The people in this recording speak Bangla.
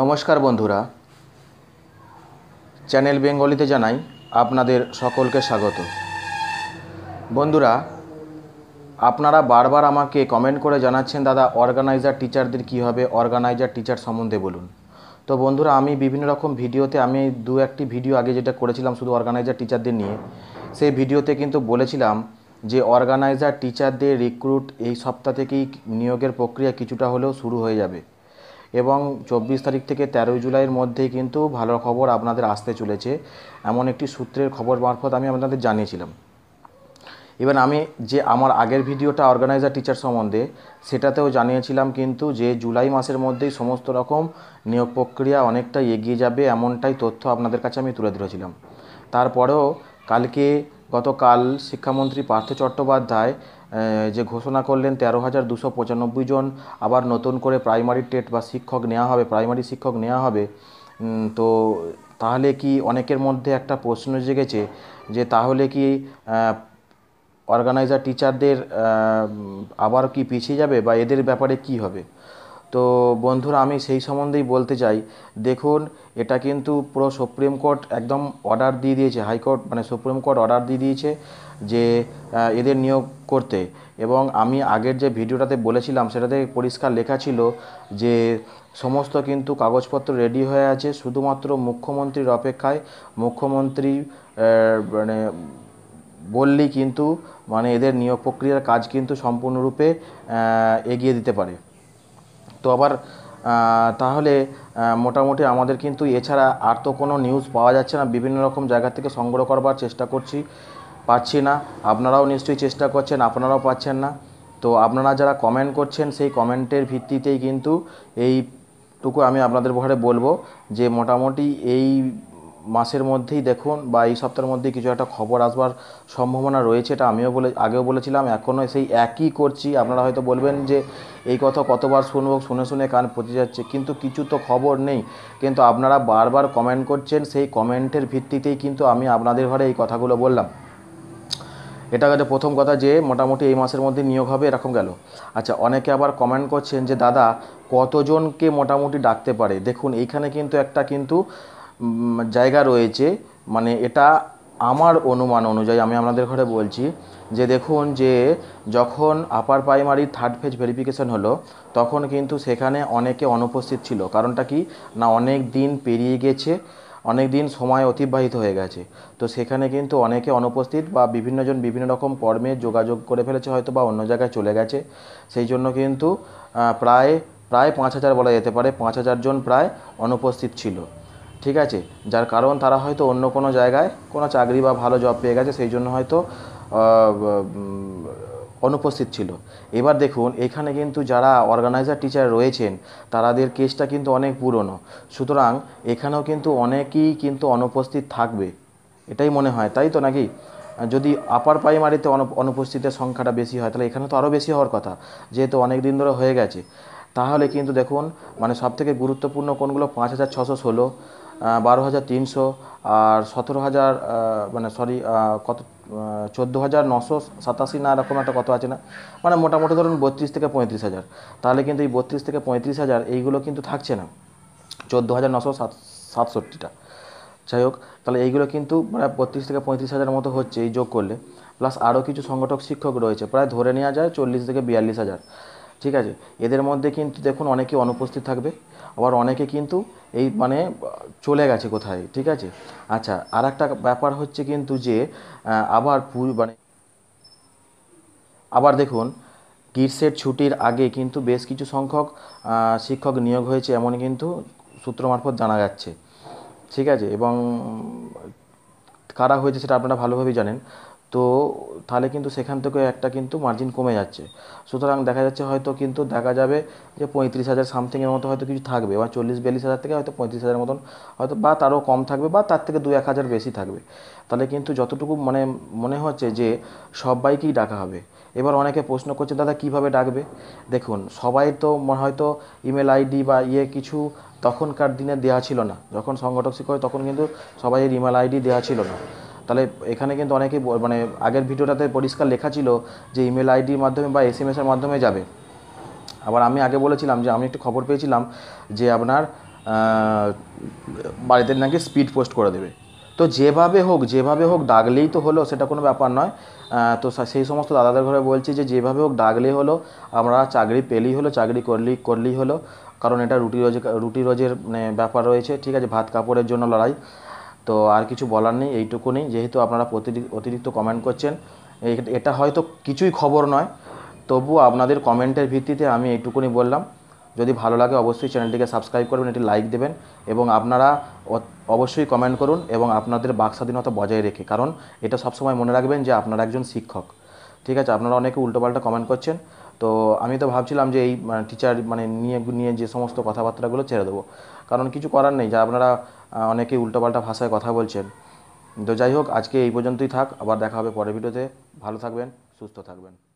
নমস্কার বন্ধুরা চ্যানেল বেঙ্গলিতে জানাই আপনাদের সকলকে স্বাগত বন্ধুরা আপনারা বারবার আমাকে কমেন্ট করে জানাচ্ছেন দাদা অর্গানাইজার টিচারদের কী হবে অর্গানাইজার টিচার সম্বন্ধে বলুন তো বন্ধুরা আমি বিভিন্ন রকম ভিডিওতে আমি দু একটি ভিডিও আগে যেটা করেছিলাম শুধু অর্গানাইজার টিচারদের নিয়ে সেই ভিডিওতে কিন্তু বলেছিলাম যে অর্গানাইজার টিচারদের রিক্রুট এই সপ্তাহ থেকেই নিয়োগের প্রক্রিয়া কিছুটা হলেও শুরু হয়ে যাবে এবং চব্বিশ তারিখ থেকে তেরোই জুলাইয়ের মধ্যেই কিন্তু ভালো খবর আপনাদের আসতে চলেছে এমন একটি সূত্রের খবর মারফত আমি আপনাদের জানিয়েছিলাম এবার আমি যে আমার আগের ভিডিওটা অর্গানাইজার টিচার সম্বন্ধে সেটাতেও জানিয়েছিলাম কিন্তু যে জুলাই মাসের মধ্যেই সমস্ত রকম নিয়োগ প্রক্রিয়া অনেকটাই এগিয়ে যাবে এমনটাই তথ্য আপনাদের কাছে আমি তুলে ধরেছিলাম তারপরেও কালকে গতকাল শিক্ষামন্ত্রী পার্থ চট্টোপাধ্যায় যে ঘোষণা করলেন তেরো হাজার দুশো পঁচানব্বই জন আবার নতুন করে প্রাইমারি টেট বা শিক্ষক নেওয়া হবে প্রাইমারি শিক্ষক নেওয়া হবে তো তাহলে কি অনেকের মধ্যে একটা প্রশ্ন জেগেছে যে তাহলে কি অর্গানাইজার টিচারদের আবার কি পিছিয়ে যাবে বা এদের ব্যাপারে কি হবে তো বন্ধুরা আমি সেই সম্বন্ধেই বলতে চাই দেখুন এটা কিন্তু পুরো সুপ্রিম কোর্ট একদম অর্ডার দিয়ে দিয়েছে হাইকোর্ট মানে সুপ্রিম কোর্ট অর্ডার দিয়ে দিয়েছে যে এদের নিয়োগ করতে এবং আমি আগের যে ভিডিওটাতে বলেছিলাম সেটাতে পরিষ্কার লেখা ছিল যে সমস্ত কিন্তু কাগজপত্র রেডি হয়ে আছে শুধুমাত্র মুখ্যমন্ত্রীর অপেক্ষায় মুখ্যমন্ত্রী মানে বললেই কিন্তু মানে এদের নিয়োগ প্রক্রিয়ার কাজ কিন্তু সম্পূর্ণরূপে এগিয়ে দিতে পারে তো আবার তাহলে মোটামুটি আমাদের কিন্তু এছাড়া আর তো কোনো নিউজ পাওয়া যাচ্ছে না বিভিন্ন রকম জায়গা থেকে সংগ্রহ করবার চেষ্টা করছি পাচ্ছি না আপনারাও নিশ্চয়ই চেষ্টা করছেন আপনারাও পাচ্ছেন না তো আপনারা যারা কমেন্ট করছেন সেই কমেন্টের ভিত্তিতেই কিন্তু এইটুকু আমি আপনাদের ঘরে বলবো যে মোটামুটি এই মাসের মধ্যেই দেখুন বা এই সপ্তাহের মধ্যেই কিছু একটা খবর আসবার সম্ভাবনা রয়েছে এটা আমিও বলে আগেও বলেছিলাম এখনও সেই একই করছি আপনারা হয়তো বলবেন যে এই কথা কতবার শুনবো শুনে শুনে কান পচে যাচ্ছে কিন্তু কিছু তো খবর নেই কিন্তু আপনারা বারবার কমেন্ট করছেন সেই কমেন্টের ভিত্তিতেই কিন্তু আমি আপনাদের ঘরে এই কথাগুলো বললাম এটা গেছে প্রথম কথা যে মোটামুটি এই মাসের মধ্যে নিয়োগ হবে এরকম গেল আচ্ছা অনেকে আবার কমেন্ট করছেন যে দাদা কতজনকে মোটামুটি ডাকতে পারে দেখুন এইখানে কিন্তু একটা কিন্তু জায়গা রয়েছে মানে এটা আমার অনুমান অনুযায়ী আমি আপনাদের ঘরে বলছি যে দেখুন যে যখন upper primary third phase verification হলো তখন কিন্তু সেখানে অনেকে অনুপস্থিত ছিল কারণটা কি না অনেক দিন পেরিয়ে গেছে অনেক দিন সময় অতিবাহিত হয়ে গেছে তো সেখানে কিন্তু অনেকে অনুপস্থিত বা বিভিন্নজন বিভিন্ন রকম কর্মে যোগাযোগ করে ফেলেছে হয়তো বা অন্য জায়গায় চলে গেছে সেই জন্য কিন্তু প্রায় প্রায় পাঁচ হাজার বলা যেতে পারে পাঁচ হাজার জন প্রায় অনুপস্থিত ছিল ঠিক আছে যার কারণ তারা হয়তো অন্য কোনো জায়গায় কোনো চাকরি বা ভালো জব পেয়ে গেছে সেই জন্য হয়তো অনুপস্থিত ছিল এবার দেখুন এখানে কিন্তু যারা অর্গানাইজার টিচার রয়েছেন তারাদের কেসটা কিন্তু অনেক পুরনো সুতরাং এখানেও কিন্তু অনেকেই কিন্তু অনুপস্থিত থাকবে এটাই মনে হয় তাই তো নাকি যদি আপার প্রাইমারিতে অনুপস্থিতের সংখ্যাটা বেশি হয় তাহলে এখানে তো আরও বেশি হওয়ার কথা যেহেতু অনেক দিন ধরে হয়ে গেছে তাহলে কিন্তু দেখুন মানে সবথেকে গুরুত্বপূর্ণ কোনগুলো পাঁচ হাজার ছশো ষোলো বারো হাজার তিনশো আর সতেরো হাজার মানে সরি কত চোদ্দো হাজার নশো সাতাশি না এরকম একটা কত আছে না মানে মোটামুটি ধরুন বত্রিশ থেকে পঁয়ত্রিশ হাজার তাহলে কিন্তু এই বত্রিশ থেকে পঁয়ত্রিশ হাজার এইগুলো কিন্তু থাকছে না চোদ্দো হাজার নশো সাত সাতষট্টিটা যাই হোক তাহলে এইগুলো কিন্তু মানে বত্রিশ থেকে পঁয়ত্রিশ হাজার মতো হচ্ছে এই যোগ করলে প্লাস আরও কিছু সংগঠক শিক্ষক রয়েছে প্রায় ধরে নেওয়া যায় চল্লিশ থেকে বিয়াল্লিশ হাজার ঠিক আছে এদের মধ্যে কিন্তু দেখুন অনেকে অনুপস্থিত থাকবে আবার অনেকে কিন্তু এই মানে চলে গেছে কোথায় ঠিক আছে আচ্ছা আর একটা ব্যাপার হচ্ছে কিন্তু যে আবার মানে আবার দেখুন গ্রীষ্মের ছুটির আগে কিন্তু বেশ কিছু সংখ্যক শিক্ষক নিয়োগ হয়েছে এমন কিন্তু সূত্র মারফত জানা যাচ্ছে ঠিক আছে এবং কারা হয়েছে সেটা আপনারা ভালোভাবেই জানেন তো তাহলে কিন্তু সেখান থেকে একটা কিন্তু মার্জিন কমে যাচ্ছে সুতরাং দেখা যাচ্ছে হয়তো কিন্তু দেখা যাবে যে পঁয়ত্রিশ হাজার সামথিংয়ের মতো হয়তো কিছু থাকবে বা চল্লিশ বিয়াল্লিশ হাজার থেকে হয়তো পঁয়ত্রিশ হাজার মতন হয়তো বা তারও কম থাকবে বা তার থেকে দু এক হাজার বেশি থাকবে তাহলে কিন্তু যতটুকু মানে মনে হচ্ছে যে সবাইকেই ডাকা হবে এবার অনেকে প্রশ্ন করছে দাদা কিভাবে ডাকবে দেখুন সবাই তো হয়তো ইমেল আইডি বা ইয়ে কিছু তখনকার দিনে দেওয়া ছিল না যখন সংগঠক শিক্ষক তখন কিন্তু সবাই ইমেল আইডি দেওয়া ছিল না তাহলে এখানে কিন্তু অনেকেই মানে আগের ভিডিওটাতে পরিষ্কার লেখা ছিল যে ইমেল আইডির মাধ্যমে বা এস এম এসের মাধ্যমে যাবে আবার আমি আগে বলেছিলাম যে আমি একটু খবর পেয়েছিলাম যে আপনার বাড়িতে নাকি স্পিড পোস্ট করে দেবে তো যেভাবে হোক যেভাবে হোক ডাকলেই তো হলো সেটা কোনো ব্যাপার নয় তো সেই সমস্ত দাদাদের ঘরে বলছি যে যেভাবে হোক ডাকলেই হলো আমরা চাকরি পেলেই হলো চাকরি করলেই করলেই হলো কারণ এটা রুটি রোজ রুটি রোজের মানে ব্যাপার রয়েছে ঠিক আছে ভাত কাপড়ের জন্য লড়াই তো আর কিছু বলার নেই এইটুকুনি যেহেতু আপনারা অতিরিক্ত কমেন্ট করছেন এটা হয়তো কিছুই খবর নয় তবু আপনাদের কমেন্টের ভিত্তিতে আমি এইটুকুনি বললাম যদি ভালো লাগে অবশ্যই চ্যানেলটিকে সাবস্ক্রাইব করবেন একটি লাইক দেবেন এবং আপনারা অবশ্যই কমেন্ট করুন এবং আপনাদের বাকস্বাধীনতা বজায় রেখে কারণ এটা সবসময় মনে রাখবেন যে আপনারা একজন শিক্ষক ঠিক আছে আপনারা অনেকে উল্টোপাল্টা কমেন্ট করছেন তো আমি তো ভাবছিলাম যে এই টিচার মানে, মানে নিয়ে নিয়ে যে সমস্ত কথাবার্তাগুলো ছেড়ে দেবো কারণ কিছু করার নেই যা আপনারা অনেকে উল্টোপাল্টা ভাষায় কথা বলছেন তো যাই হোক আজকে এই পর্যন্তই থাক আবার দেখা হবে পরের ভিডিওতে ভালো থাকবেন সুস্থ থাকবেন